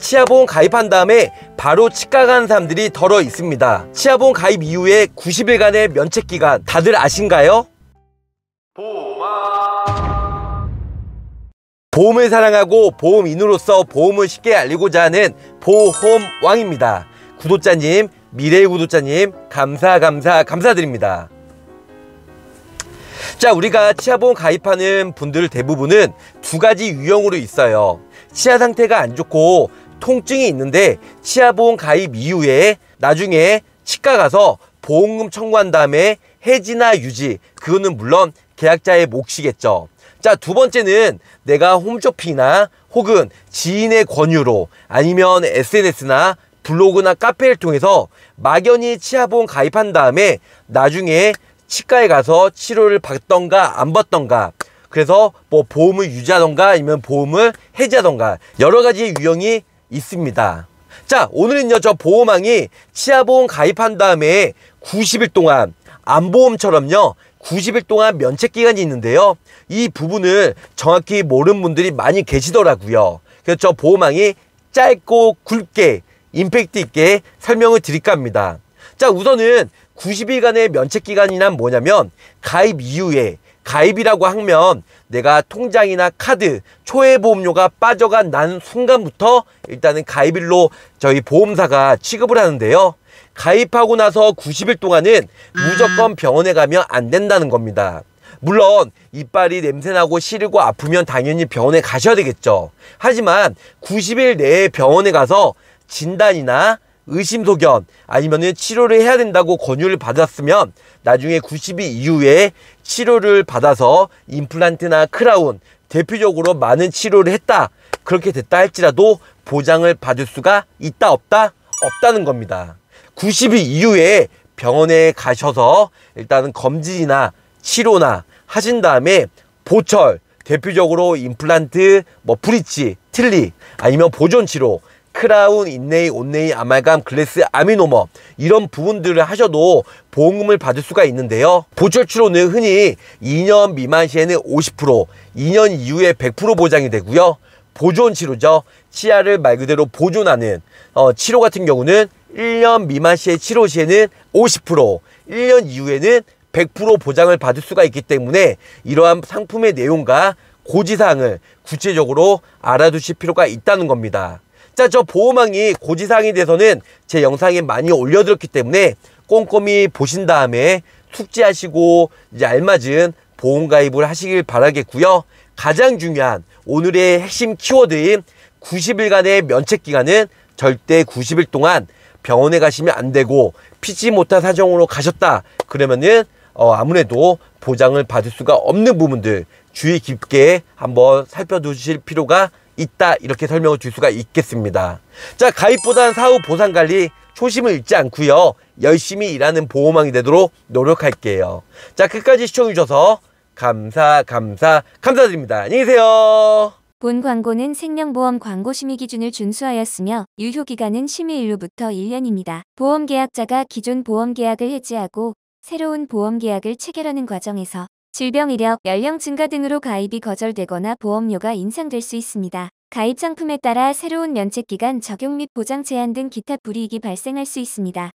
치아보험 가입한 다음에 바로 치과 간 사람들이 덜어 있습니다. 치아보험 가입 이후에 90일간의 면책기간 다들 아신가요? 보험을 사랑하고 보험인으로서 보험을 쉽게 알리고자 하는 보험왕입니다. 구독자님, 미래의 구독자님 감사 감사 감사드립니다. 자 우리가 치아보험 가입하는 분들 대부분은 두 가지 유형으로 있어요 치아 상태가 안 좋고 통증이 있는데 치아보험 가입 이후에 나중에 치과 가서 보험금 청구한 다음에 해지나 유지 그거는 물론 계약자의 몫이겠죠. 자, 두 번째는 내가 홈쇼핑이나 혹은 지인의 권유로 아니면 SNS나 블로그나 카페를 통해서 막연히 치아보험 가입한 다음에 나중에 치과에 가서 치료를 받던가 안 받던가 그래서 뭐 보험을 유지하던가 아니면 보험을 해지하던가 여러 가지 유형이 있습니다. 자 오늘은요 저 보험왕이 치아보험 가입한 다음에 90일 동안 안보험처럼요 90일 동안 면책기간이 있는데요 이 부분을 정확히 모르는 분들이 많이 계시더라고요 그래서 저 보험왕이 짧고 굵게 임팩트 있게 설명을 드릴까 합니다 자 우선은 90일간의 면책기간이란 뭐냐면 가입 이후에 가입이라고 하면 내가 통장이나 카드, 초회 보험료가 빠져간 난 순간부터 일단은 가입일로 저희 보험사가 취급을 하는데요. 가입하고 나서 90일 동안은 무조건 병원에 가면 안 된다는 겁니다. 물론 이빨이 냄새나고 시리고 아프면 당연히 병원에 가셔야 되겠죠. 하지만 90일 내에 병원에 가서 진단이나 의심소견 아니면은 치료를 해야 된다고 권유를 받았으면 나중에 90일 이후에 치료를 받아서 임플란트나 크라운 대표적으로 많은 치료를 했다 그렇게 됐다 할지라도 보장을 받을 수가 있다 없다 없다는 겁니다 90일 이후에 병원에 가셔서 일단은 검진이나 치료나 하신 다음에 보철 대표적으로 임플란트 뭐 브릿지 틀리 아니면 보존 치료 크라운, 인네이, 온네이, 아말감, 글래스, 아미노머 이런 부분들을 하셔도 보험금을 받을 수가 있는데요. 보철 치료는 흔히 2년 미만 시에는 50%, 2년 이후에 100% 보장이 되고요. 보존 치료죠. 치아를 말 그대로 보존하는 어, 치료 같은 경우는 1년 미만 시에 치료 시에는 50%, 1년 이후에는 100% 보장을 받을 수가 있기 때문에 이러한 상품의 내용과 고지사항을 구체적으로 알아두실 필요가 있다는 겁니다. 진저 보호망이 고지사항에 대해서는 제 영상에 많이 올려드렸기 때문에 꼼꼼히 보신 다음에 숙지하시고 이제 알맞은 보험가입을 하시길 바라겠고요. 가장 중요한 오늘의 핵심 키워드인 90일간의 면책기간은 절대 90일 동안 병원에 가시면 안 되고 피지 못한 사정으로 가셨다 그러면은 어 아무래도 보장을 받을 수가 없는 부분들 주의 깊게 한번 살펴두실 필요가 있다 이렇게 설명을 줄 수가 있겠습니다 자 가입보단 사후 보상관리 초심을 잃지 않고요 열심히 일하는 보호망이 되도록 노력할게요 자 끝까지 시청해주셔서 감사 감사 감사드립니다 안녕히 계세요 본 광고는 생명보험 광고 심의 기준을 준수하였으며 유효 기간은 심의일로부터 1년입니다. 보험 계약자가 기존 보험 계약을 해지하고 새로운 보험 계약을 체결하는 과정에서 질병 이력, 연령 증가 등으로 가입이 거절되거나 보험료가 인상될 수 있습니다. 가입 상품에 따라 새로운 면책기간 적용 및 보장 제한 등 기타 불이익이 발생할 수 있습니다.